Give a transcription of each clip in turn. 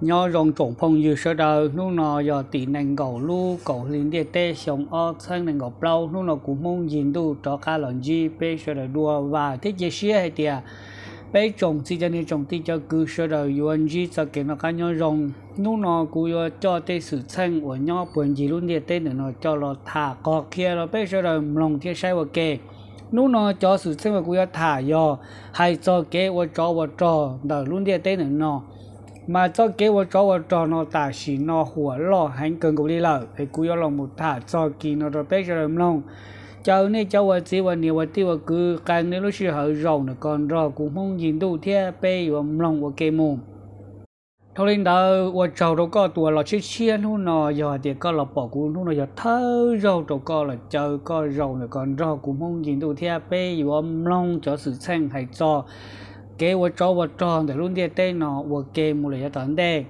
nhớ rong trộn phong dư sơ đời lúc nào giờ tỷ nành gầu lu cầu liền địa tê sống ở sang nành gầu lâu lúc nào cũng mong nhìn đủ cho cả lần gì bê sơ đời đua và thích dễ xia hay tiệt bê trồng chỉ cho nên trồng tí cho cứ sơ đời yuan gì cho kiếm nó cả nhớ rong lúc nào cũng yo cho tê sự sang của nhớ buồn gì luôn địa tê nữa nó cho nó thả cọ kia nó bê sơ đời lòng kia sai và kề nú nó cho sự sinh vật của thả yo hay cho kế và cho và trò đời luôn địa tê nữa nó mà cho kế vào cho vào trò nó tả xí nó hùa lò hành cần cũng đi lợ thì cú yếu lòng một thả cho kỳ nó rồi bé cho lầm lòng cháu này cháu và chị và nhiều và tiêu và cứ càng nếu lúc sự hở rộng nữa còn rò cũng không nhìn đủ thế bé và lòng và kê mồm thôi lên đó và cho đâu có tuổi là chết xiên hôn nó giờ thì có là bỏ cũng hôn nó giờ thơ râu đâu có là chờ có rầu nữa còn rò cũng không nhìn đủ thế bé và lòng cho sự sang hay cho kế vợ cho vợ cho để luôn đi tê nó vợ kế mua lại tận đây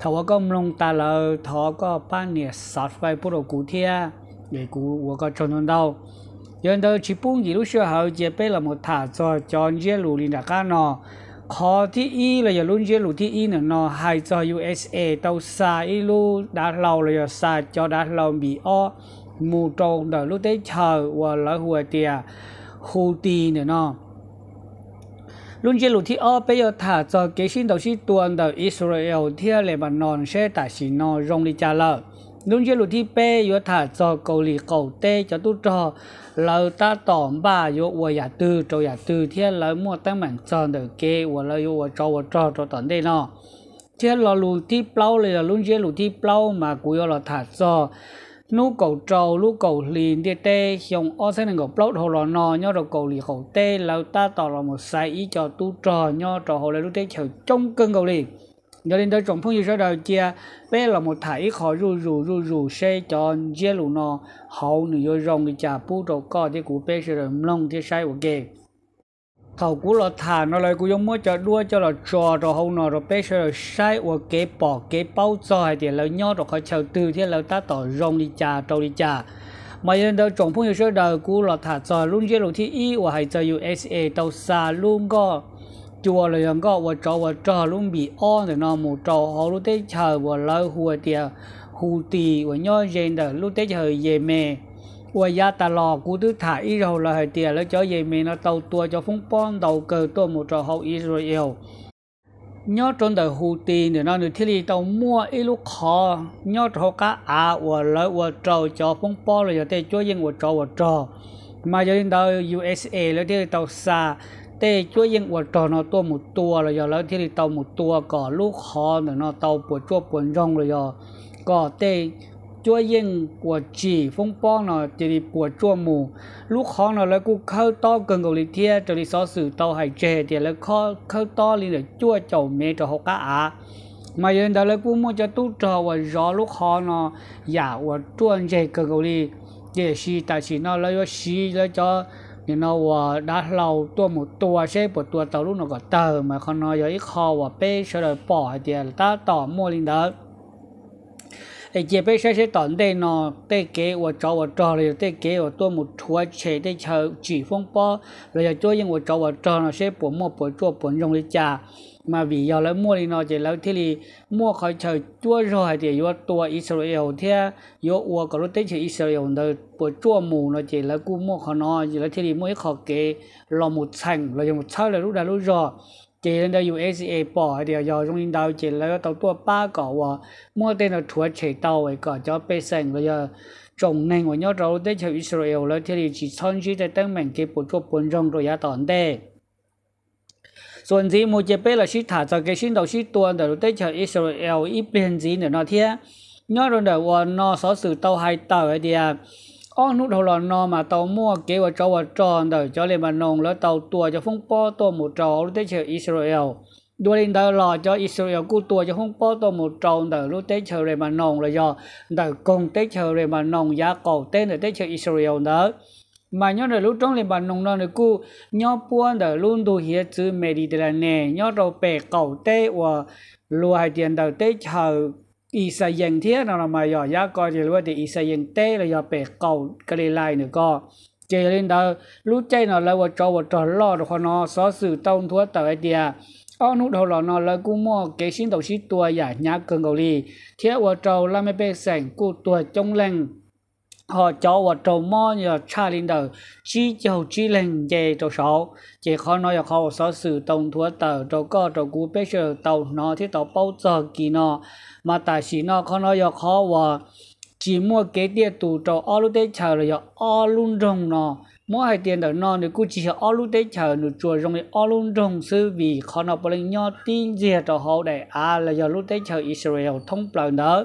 thầu có mông ta lờ thọ có ba nè sát vai bút đầu cụ thia để cụ vợ có cho nó đâu giờ chỉ bốn gì lúc xưa hậu chỉ là một thả cho cho dễ lù liền đã cả khó thì y là giờ luôn dễ lù thì y nữa nó hay cho USA tàu xa y lu lâu là giờ xa cho đã lâu bị o mù tròn đợi lúc tới chờ và lỡ hùa tiệt hù tì nữa nó luôn chỉ lúc thì ở bây giờ thả cho cái sinh đầu sĩ tuần đầu Israel thì là bạn sẽ tại sĩ nó rong đi trả lời luôn chỉ lúc thì bây giờ thả cho cầu lì cầu tê cho tu cho, là ta tỏm ba, yo wo ya tư cho ya tư thì là mua tăng mạnh cho được kê wo là yo wo cho wo cho cho tận đây nó thì là luôn thì bao là luôn chỉ lúc thì bao mà cũng là thả cho nu cầu trầu lu cầu liền địa tê hiong o sen ngọc plot hồ lò nò nho rồi cầu lì khẩu tê là ta tỏ là một sai ý cho tu trò nho trò hồ lê lu tê chở trong cơn cầu lì nhớ đến tới trọng phong như sau đầu chia bé là một thải khó rù rù rù rù xe cho chia lù nò hậu nửa rồng thì chả pu trầu co thì cụ bé sẽ rồi mông thì sai ok thầu cú lo thà nó lại cú giống mới cho đua cho là trò rồi hậu nọ rồi bé cho rồi sai và kế bỏ kế bao cho hay tiền là nhau rồi khỏi chào từ thế là ta tỏ rong đi trà trâu đi trà mà giờ đầu trọng phong hiệu sơ đời cú lo thà cho luôn chế lộ thi y và hay cho USA tàu xa luôn có chùa là rằng có và trò và trò luôn bị on rồi nó một trò họ luôn tới chờ và lâu hùa tiền hù tì và nhau gen đời luôn tới chờ về mè qua gia ta lò cú thứ thải Israel là hệ tiền lấy cho dây mình nó tàu tua cho phong pon đầu cờ tua một trò hậu Israel nhớ trốn đời hù tiền để nó được thiết lý tàu mua ít lúc khó nhớ trò cá à và lấy và trầu cho phong pon rồi để cho dân và trò và trò mà giờ đến tàu USA lấy thiết lý tàu xa để cho dân và trò nó tua một tua rồi giờ lấy thiết lý tàu một tua có lúc khó để nó tàu buổi chua buổi rong rồi giờ có tê จ้วเย่งกวดจีฟงป้องเนาะจะดีปวดจ้วหมูลูกค้องเนาะแล้วกูเข้าต้อเกินกับลิเทียจะดีซอสื่อเตาไหยเจเดียแล้วข้อเข้าต้อลิเนี่ยจ้วเจ้าเมจะหกกะอามาเยืนแต่แล้วกูมัวจะตู้จอว่ารอลูกค้องเนาะอย่าว่าจ้วงเจเกินกับลิเดียชีแต่ชีเนาะแล้วก็ชีแล้วจะเนี่ยเนาะว่าดัดเราตัวหมูตัวใช่ปวดตัวเตาลูกเนาะก็เติมมาเขาเนาะอย่าอีคอว่าเป้เฉลยปออเดียตาต่อมัวลินเด้อ để chế bây giờ sẽ tận đây nó để kế và cho và cho rồi để kế và tôi một chúa chế để chờ chỉ phong bao rồi cho những và cho và cho nó sẽ bổ mua bổ cho bổ dùng để trả mà vì giờ lại mua thì nó chỉ là thế thì mua khỏi chờ chúa rồi thì do tua Israel thế do ua có lúc tới chỉ Israel đời bổ chúa mù nó chỉ là cú mua khỏi nó chỉ là thế thì mua khỏi kế lo một thành rồi dùng một sau là lúc đã lúc rồi chế lên yêu USA bỏ thì giờ dùng đào chế là tàu tua ba cỏ và mua tên là chúa chạy tàu ấy cỏ cho bê sành bây giờ trồng nên của nhau rồi để cho Israel là thì chỉ thân chỉ để tăng mạnh cái bộ chụp bốn rong rồi ya tòn đây ส่วนที่มูเจเป้เราชิถาจากเกชินเราชิตัวแต่เราได้จากอิสราเอลอีเปลี่ยนจีเนี่ยนอเทียย้อนเราเดี๋ยววันนอสอสื่อเตาไฮเตอร์ไอเดีย ó nút đầu lò nò mà tàu mua kế và trâu và tròn đời cho lên bàn nồng tàu tua cho phong po tua một trâu lúc cho Israel cú tua cho đời lúc tới chờ lên bàn nồng là do đời cùng tới Israel đó mà nhớ rồi lúc trong lên bàn nồng nó rồi nhớ buôn đời luôn đủ hiệp chữ Mediterranean nhớ rồi bè cầu tê và lùa tiền đời tới chờ อีสายงเทียนอมายอยากก็จะรู้ว่าเดอีสายงเต้เลยยอเปกเก่ากะเลไลเนี่ก็ เจริญดารู้ใจนอแล้วว่าจอว่จอลอดคนอสอสื่อต้องทัวต่อไอเดียอ้อนุทหลอนอแล้วกูมั่วเกชินต่อชิตัวใหญ่ยักษ์เกินเกาหลีเทียว่าจอแลไม่เปกแสงกูตัวจงแรง họ cho và trâu mò nhờ cha linh đầu chỉ cho chỉ lên về trâu sáu chỉ khó nói là khó sở sự tổng thua tờ trâu có trâu cú bé sờ tàu nó thì tàu bao giờ kỳ nó mà tại sĩ nó khó nói là khó và chỉ mua cái tiền tù trâu ở lúc đấy chờ rồi ở luôn rồng nó mua hai tiền đó nó thì cũng chỉ ở lúc đấy chờ nó chùa rồng thì ở rồng sư vì khó nó bao lần nhau tin gì cho họ để à là giờ lúc đấy chờ Israel thông báo đó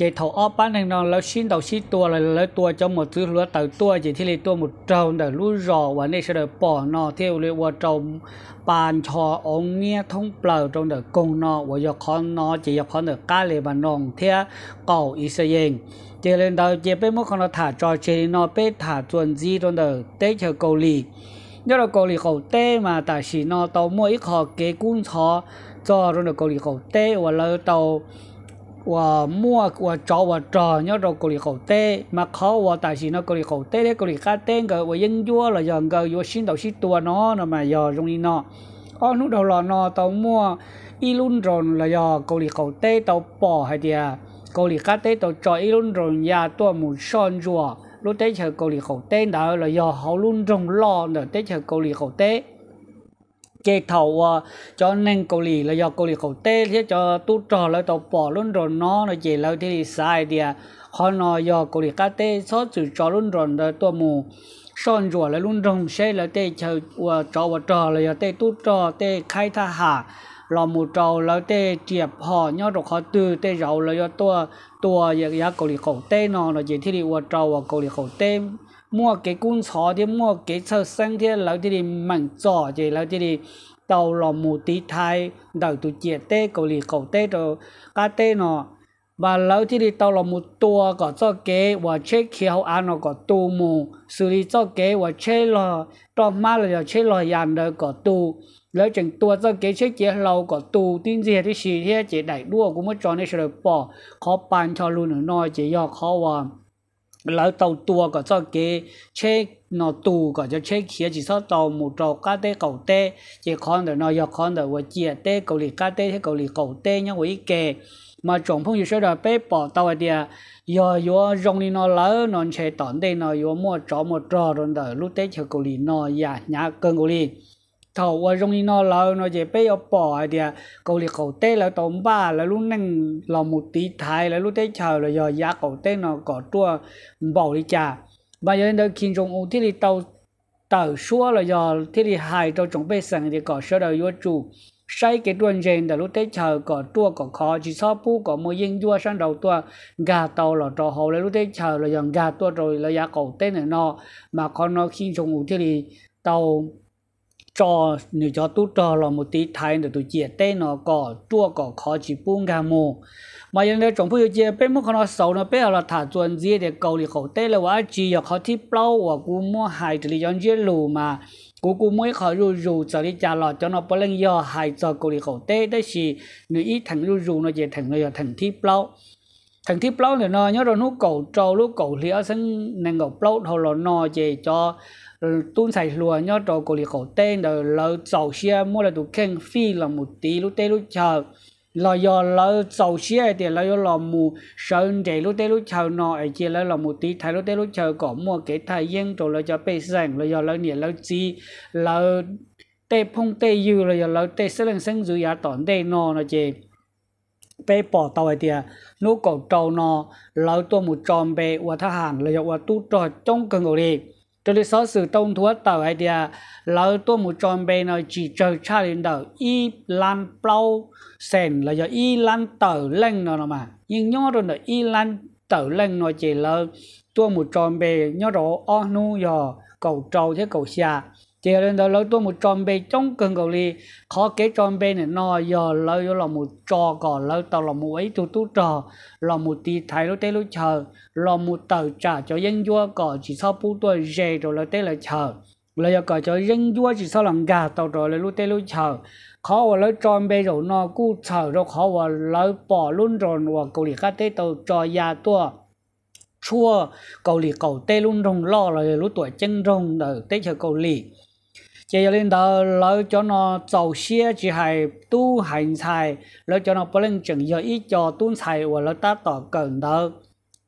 จ h ế thầu ó นอ á n n à แล้วชิ้นต่อชิ้นตัวเลยแล้วตัวจะหมดซื้อหลือต่อตัวจีที่เลยตัวหมดเจ้าแต่รู้รอวันนี้เสดปอนอเที่ยวเลยว่าจมปานชอองเงี้ยท่องเปล่าตรงเดกงนอว่ายคอนอจียคอนเดก้าเลยบานองเที่ยเก่าอิสเยงเจริญดาวเจเป้นมขขอคนถาจอเจนอเป้ถาจวนจีตรงเดเตเชอเกาหลียอดเกาหลีเขาเต้มาแต่ชีนอเตามวยขอเกกุ้งชอ จอตรงเดเกาหลีเขาเต้ว่าเราเตา我摸我找我找，你找过里好得，嘛考我但是呢过里好得嘞，过里卡得个我应约了，样个我心头是多呢，那么要容易呢。ở nút đầu là nó tàu mua y luôn rồi là do cầu lì cầu tê tàu bỏ hay đi à cầu lì tê tàu cho y luôn rồi nhà tôi muốn son rùa lúc tết chờ cầu lì cầu tê đó là do họ luôn rồi lo nữa tết chờ cầu lì cầu tê chế thầu ờ, cho nên cô lì là do cô lì khẩu tê thế cho tu trò là tàu bỏ luôn rồi nó nó chỉ là thì sai thì à, họ nó do cô lì cá tê số chữ cho luôn rồi là tua mù son rùa là luôn rồng xe là tê chờ ờ, trò và trò là do tê tu trò tê khai tha hà lò một trò là tê triệp họ nhau rồi họ từ tê rậu là do tua tua giờ giờ cô lì khẩu tê nó là chỉ thế thì trò và cô lì khẩu tê mua cái cuốn xó thì mua cái sơ sang thì lâu thì đi mảng giỏ thì lâu thì đi tàu lò mù tí thai đầu tụ chia tê cầu lì cầu tê rồi cá tê nó và lâu thì đi tàu lò mù tua có cho kế và chế khi hậu ăn nó có tu mù xử lý cho kế và chế lò cho má là chế lò dàn rồi có tu lấy chừng tua cho kế chế chế lâu có tu tin gì thì xì thế chế đại đua cũng mất cho nên sẽ bỏ khó bàn cho luôn ở nơi chế do khó vào lỡ tàu tua có cho cái chế nó tù có cho chế kia chỉ sau tàu một trò cá tê cầu tê chỉ con đời nó do con đời và chia tê cầu lì cá tê thế cầu lì cầu tê nhau với kề mà trồng phong như sau đó bé bỏ tàu đi à do do rong đi nó lỡ nó chế tòn đây nó do mua trò trò rồi đời lúc tê chờ cầu lì nó nhà nhà cơn cầu lì thầu à rong nó là nó chỉ bây giờ bỏ thì à. câu liệt cầu tê là tổng ba là lúc nâng là một tí thái là lúc tê chờ là giờ giá cầu tê nó có tua bỏ đi chả bây giờ nó kinh rong ô thì đi tàu tàu xua là giờ thì đi hài tàu chuẩn bị sẵn thì có sơ đầu vô chủ sai cái tuần rèn là lúc tết chờ có tua có khó chỉ so pu có một yên vua sang đầu tua gà tàu là trò hậu là lúc tết chờ là dần gà tua rồi là giá cầu tết này nó mà con nó kinh trồng ủ thì tàu cho nếu cho tu cho là một tí thay để tôi chia tê nó có chua có khó chỉ buông gà mồ mà giờ đây trong phụ chia bên mức nó xấu nó bây là thả chuẩn gì để cầu thì khẩu tê là quá chỉ là khó thi bao và cú mua hại từ lý do lù mà cú cú mới khó rù rù cho đi trả lọt cho nó bao lần giờ hại cho cầu thì khẩu tê đấy chỉ nếu ít thằng rù rù nó chỉ thằng nó giờ thằng thi bao thằng thi bao thì nó nhớ rồi nó cầu trâu nó cầu lý ở sân nàng cầu bao thôi là nó chỉ cho Ừ, tuôn xài lùa nhớ trò cổ lì khổ tên rồi lỡ sầu xe mua là tụ khen phi là một tí lúc tê lúc chờ là do lỡ sầu xe thì lỡ do là mù sơn trẻ lúc tê lúc chờ nọ ấy chỉ là là một tí thái lúc tê lúc chờ có mua cái thời gian rồi lỡ cho bê sẵn là do lỡ nhẹ lỡ chi lỡ tê phong tê yêu là do lỡ tê sơn lên sân dư giá tổn tê nọ là chị bé bỏ tàu ấy thì lúc cổ trâu nọ lỡ tôi một tròn bê và thà hẳn là do và tu trò trong cần ngồi đi cho nên số sự tông thua tàu hay thì à. lỡ tôi một tròn bề nó chỉ chờ cha đến đầu y bao sen là do y lan lên nó mà nhưng nhớ rồi là y lan lên nó chỉ là tôi một tròn bề nhớ rõ o nu giờ cầu trâu thế cầu xa chỉ là đó lâu tôi một tròn bê trong cần cầu li khó cái tròn bê này nó giờ lâu yo là một trò còn lâu tàu là một ấy tu tu trò là một tí thái lúc tê lúc chờ là một tàu trả cho dân vua cỏ chỉ sau bu tuổi rề rồi lâu tê là chờ lâu giờ cỏ cho dân vua chỉ sau làm gà tàu rồi lúc tê lúc chờ khó và lâu tròn bê rồi nó cú chờ rồi khó và lâu bỏ luôn rồi và cầu li khác tê tàu trò già tua chua cầu lì cầu tê luôn rồng lo rồi lúc tuổi chân rồng ở tê chờ cầu lì chỉ lên đó lỡ cho nó giàu xe chỉ hay tu hành xài lỡ cho nó bất lên chừng giờ ít cho tu xài và lỡ ta tỏ cần đó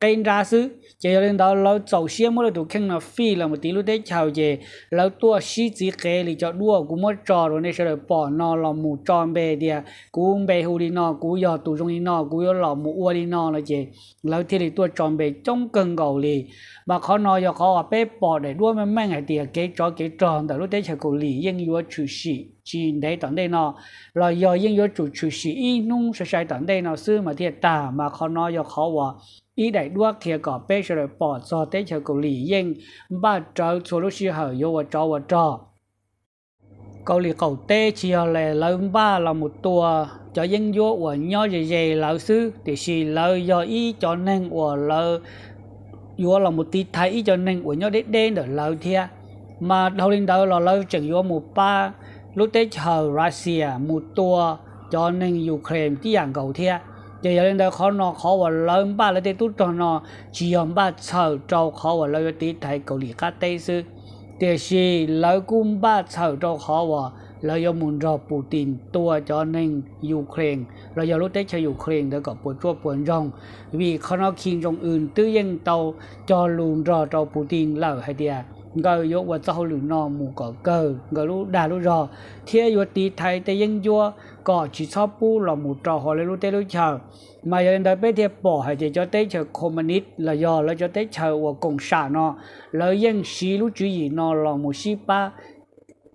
cái ra sư chỉ lên đó lâu chầu xe mỗi đồ khen nó phi là một tí lúc đấy chào về lâu tua xí chỉ kê thì cho đua cú mới trò rồi nên sẽ được bỏ nó là mù tròn bề đi à cũng bề hù đi nó cú giờ tụ trong đi nó cú giờ lò mù ua đi nó là gì lâu thì thì tua tròn bề trong cần cầu lì mà khó nói giờ khó à bỏ để đua mà mang ngày tiền cái cho cái tròn tại lúc đấy chào cầu lì nhưng vừa chú sĩ chỉ đấy tận đây nó là giờ nhưng vừa chú chủ sĩ nung sẽ sài tận đây nó sư mà thiệt tả mà khó nói giờ khó à ý đại đua thì có bé rồi bỏ cho tế chờ ba cháu số lúc xưa hở vô cho và cho cầu lì cầu tê chỉ là là ba là một tua cho dân vô của nho dề lão sư thì chỉ là do ý cho nên của là vô là một tí thấy cho nên của nho đến đến để lão thia mà đầu lên đầu là lâu chẳng vô một ba lúc tế chờ Russia một tua cho nên Ukraine tí dạng cầu thia เดี๋ยวเดินเขานอเขาว่าเราบ้าเราจะตุ้ดนอชียอมบ้าเช่าเจ้าเขาว่าเราจะตีไทยเกาหลีก็เตซือเดี๋ยวสิเรากุมบ้าเช่าเจ้าเขาว่าเรายอมุนรอปูตินตัวจอหนึ่งยูเครนเรายอมรู้ได้ชายูเครนแล้วก็ปวดชั่วปวดรองวีคอนอคิงจงอื่น ตื้อยังเตาจอลูนรอเจ้าปูตินเล่าให้เดีย ngờ yo wa zao lu no mu ko cơ ngờ lu da lu ro thia yo ti thai te yang yo ko chỉ so pu lo mu tro ho le lu te lu mà giờ đời bây giờ bỏ hay thì cho tới chờ communist là do là cho tới chờ của cộng sản nó là dân sĩ lúc chủ gì nó là một sĩ ba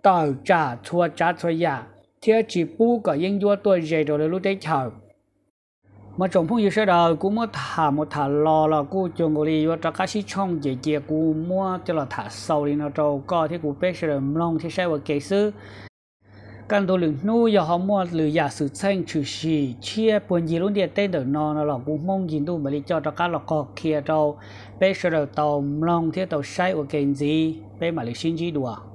tàu trả thua trả thua giả thế chỉ bu cả dân vua tôi dạy rồi lúc tới mà trong phong yêu sẽ đời cũng mới thả một thả lò là cô trường cô đi và cho các sĩ trong dễ dễ cô mua cho là thả sâu đi nó trâu có thì cô biết sẽ đời mong thì sẽ vào kế sư căn đồ lượng nu giờ họ mua lựa giả sự xanh trừ xì chia buồn gì luôn địa tên đời nó là lọc cũng mong gì đâu mà đi cho cho các lọc cọ kia trâu biết sẽ đầu tàu mong thì tàu sai ở cái gì biết mà lịch sinh gì đùa